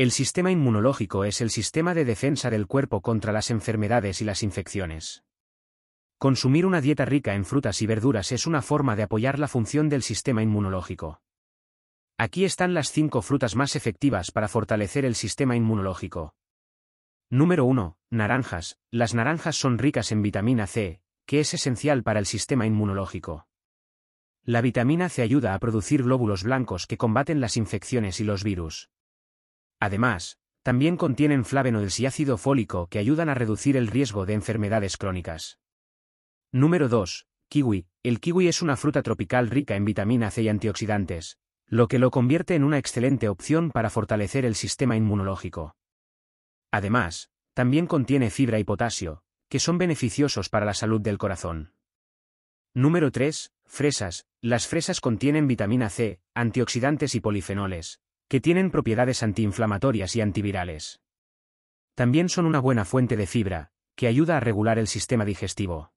El sistema inmunológico es el sistema de defensa del cuerpo contra las enfermedades y las infecciones. Consumir una dieta rica en frutas y verduras es una forma de apoyar la función del sistema inmunológico. Aquí están las cinco frutas más efectivas para fortalecer el sistema inmunológico. Número 1. Naranjas. Las naranjas son ricas en vitamina C, que es esencial para el sistema inmunológico. La vitamina C ayuda a producir glóbulos blancos que combaten las infecciones y los virus. Además, también contienen flavonoides y ácido fólico que ayudan a reducir el riesgo de enfermedades crónicas. Número 2. Kiwi. El kiwi es una fruta tropical rica en vitamina C y antioxidantes, lo que lo convierte en una excelente opción para fortalecer el sistema inmunológico. Además, también contiene fibra y potasio, que son beneficiosos para la salud del corazón. Número 3. Fresas. Las fresas contienen vitamina C, antioxidantes y polifenoles, que tienen propiedades antiinflamatorias y antivirales. También son una buena fuente de fibra, que ayuda a regular el sistema digestivo.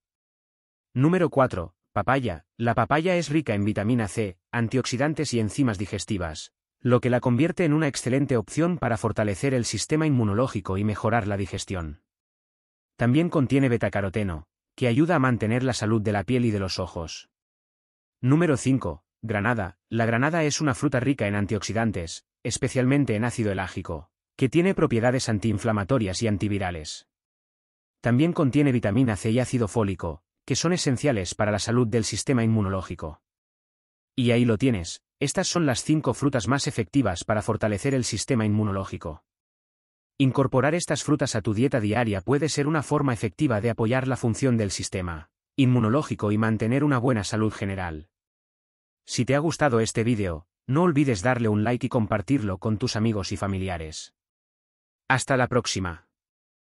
Número 4. Papaya. La papaya es rica en vitamina C, antioxidantes y enzimas digestivas, lo que la convierte en una excelente opción para fortalecer el sistema inmunológico y mejorar la digestión. También contiene betacaroteno, que ayuda a mantener la salud de la piel y de los ojos. Número 5. Granada. La granada es una fruta rica en antioxidantes, especialmente en ácido elágico, que tiene propiedades antiinflamatorias y antivirales. También contiene vitamina C y ácido fólico, que son esenciales para la salud del sistema inmunológico. Y ahí lo tienes, estas son las cinco frutas más efectivas para fortalecer el sistema inmunológico. Incorporar estas frutas a tu dieta diaria puede ser una forma efectiva de apoyar la función del sistema inmunológico y mantener una buena salud general. Si te ha gustado este vídeo, no olvides darle un like y compartirlo con tus amigos y familiares. Hasta la próxima.